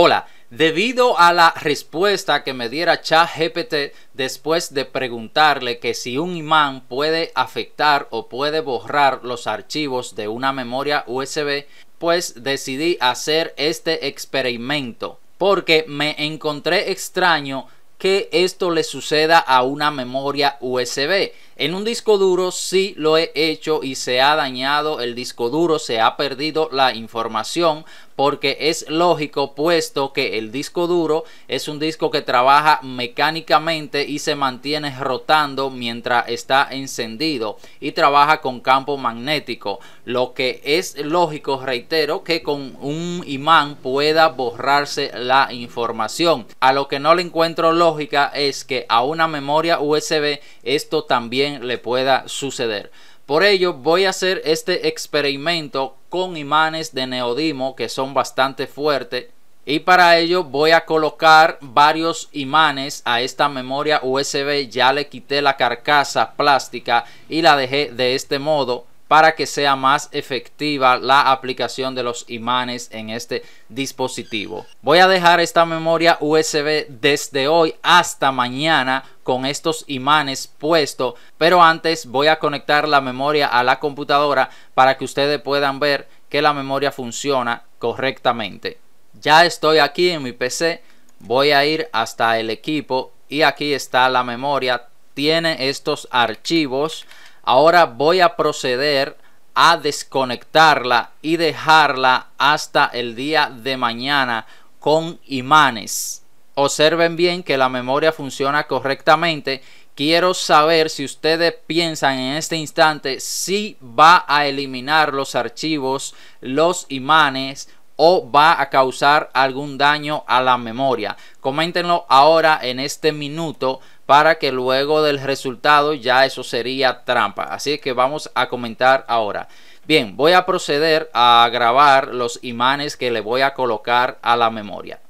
Hola, debido a la respuesta que me diera ChatGPT después de preguntarle que si un imán puede afectar o puede borrar los archivos de una memoria USB, pues decidí hacer este experimento porque me encontré extraño que esto le suceda a una memoria USB en un disco duro sí lo he hecho y se ha dañado el disco duro, se ha perdido la información porque es lógico puesto que el disco duro es un disco que trabaja mecánicamente y se mantiene rotando mientras está encendido y trabaja con campo magnético. Lo que es lógico, reitero, que con un imán pueda borrarse la información. A lo que no le encuentro lógica es que a una memoria USB esto también le pueda suceder. Por ello voy a hacer este experimento con imanes de neodimo que son bastante fuertes y para ello voy a colocar varios imanes a esta memoria USB. Ya le quité la carcasa plástica y la dejé de este modo para que sea más efectiva la aplicación de los imanes en este dispositivo. Voy a dejar esta memoria USB desde hoy hasta mañana con estos imanes puestos, pero antes voy a conectar la memoria a la computadora para que ustedes puedan ver que la memoria funciona correctamente. Ya estoy aquí en mi PC, voy a ir hasta el equipo y aquí está la memoria, tiene estos archivos Ahora voy a proceder a desconectarla y dejarla hasta el día de mañana con imanes. Observen bien que la memoria funciona correctamente. Quiero saber si ustedes piensan en este instante si va a eliminar los archivos, los imanes o va a causar algún daño a la memoria. Coméntenlo ahora en este minuto para que luego del resultado ya eso sería trampa. Así que vamos a comentar ahora. Bien, voy a proceder a grabar los imanes que le voy a colocar a la memoria.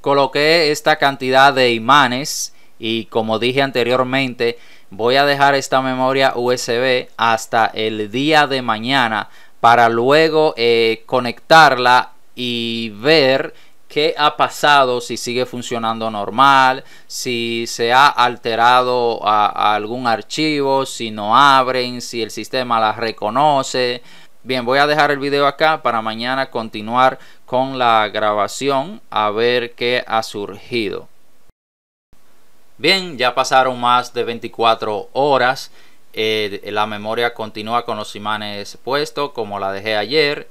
Coloqué esta cantidad de imanes y como dije anteriormente, voy a dejar esta memoria USB hasta el día de mañana para luego eh, conectarla y ver qué ha pasado, si sigue funcionando normal, si se ha alterado a, algún archivo, si no abren, si el sistema la reconoce. Bien, voy a dejar el video acá para mañana continuar con la grabación a ver qué ha surgido. Bien, ya pasaron más de 24 horas. Eh, la memoria continúa con los imanes puestos como la dejé ayer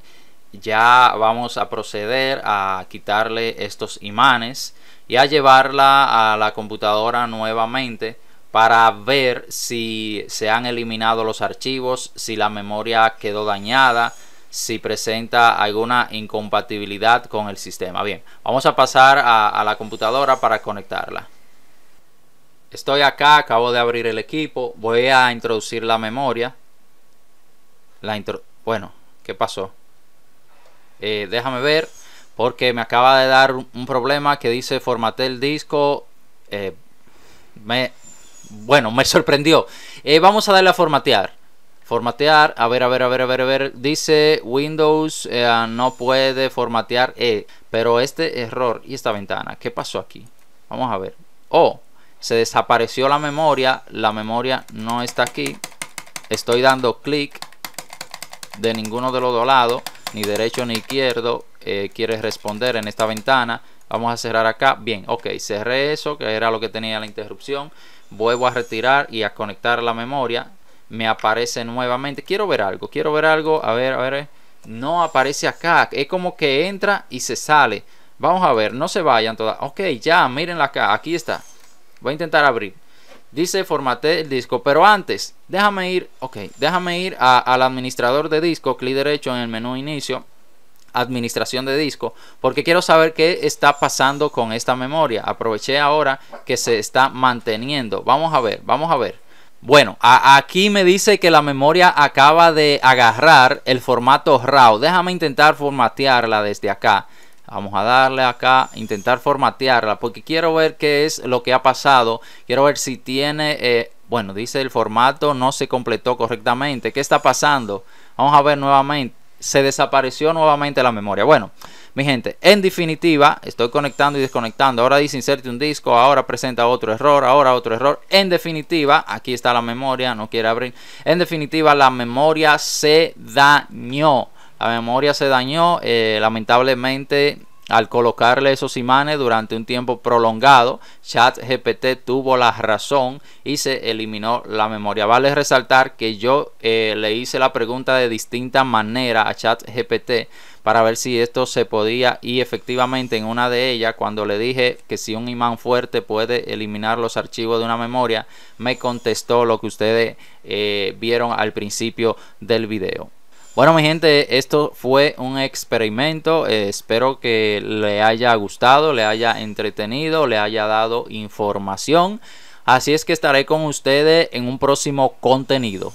ya vamos a proceder a quitarle estos imanes y a llevarla a la computadora nuevamente para ver si se han eliminado los archivos, si la memoria quedó dañada, si presenta alguna incompatibilidad con el sistema. Bien, vamos a pasar a la computadora para conectarla. Estoy acá, acabo de abrir el equipo. Voy a introducir la memoria. La bueno, ¿qué pasó? Eh, déjame ver. Porque me acaba de dar un problema que dice formate el disco. Eh, me, bueno, me sorprendió. Eh, vamos a darle a formatear. Formatear, a ver, a ver, a ver, a ver, a ver. Dice Windows no puede formatear. pero este error y esta ventana, ¿qué pasó aquí? Vamos a ver. Oh, se desapareció la memoria, la memoria no está aquí, estoy dando clic de ninguno de los dos lados, ni derecho ni izquierdo, eh, quiere responder en esta ventana, vamos a cerrar acá, bien, ok, cerré eso, que era lo que tenía la interrupción, vuelvo a retirar y a conectar la memoria, me aparece nuevamente, quiero ver algo, quiero ver algo, a ver, a ver, eh. no aparece acá, es como que entra y se sale, vamos a ver, no se vayan todas, ok, ya, miren acá, aquí está, Voy a intentar abrir. Dice formate el disco, pero antes, déjame ir, ok, déjame ir al administrador de disco, clic derecho en el menú inicio, administración de disco, porque quiero saber qué está pasando con esta memoria. Aproveché ahora que se está manteniendo. Vamos a ver, vamos a ver. Bueno, aquí me dice que la memoria acaba de agarrar el formato RAW. Déjame intentar formatearla desde acá. Vamos a darle acá, intentar formatearla, porque quiero ver qué es lo que ha pasado. Quiero ver si tiene, eh, bueno, dice el formato no se completó correctamente. ¿Qué está pasando? Vamos a ver nuevamente. Se desapareció nuevamente la memoria. Bueno, mi gente, en definitiva, estoy conectando y desconectando. Ahora dice inserte un disco, ahora presenta otro error, ahora otro error. En definitiva, aquí está la memoria, no quiere abrir. En definitiva, la memoria se dañó. La memoria se dañó eh, lamentablemente al colocarle esos imanes durante un tiempo prolongado. ChatGPT tuvo la razón y se eliminó la memoria. Vale resaltar que yo eh, le hice la pregunta de distinta manera a ChatGPT para ver si esto se podía y efectivamente en una de ellas cuando le dije que si un imán fuerte puede eliminar los archivos de una memoria me contestó lo que ustedes eh, vieron al principio del video. Bueno, mi gente, esto fue un experimento. Eh, espero que le haya gustado, le haya entretenido, le haya dado información. Así es que estaré con ustedes en un próximo contenido.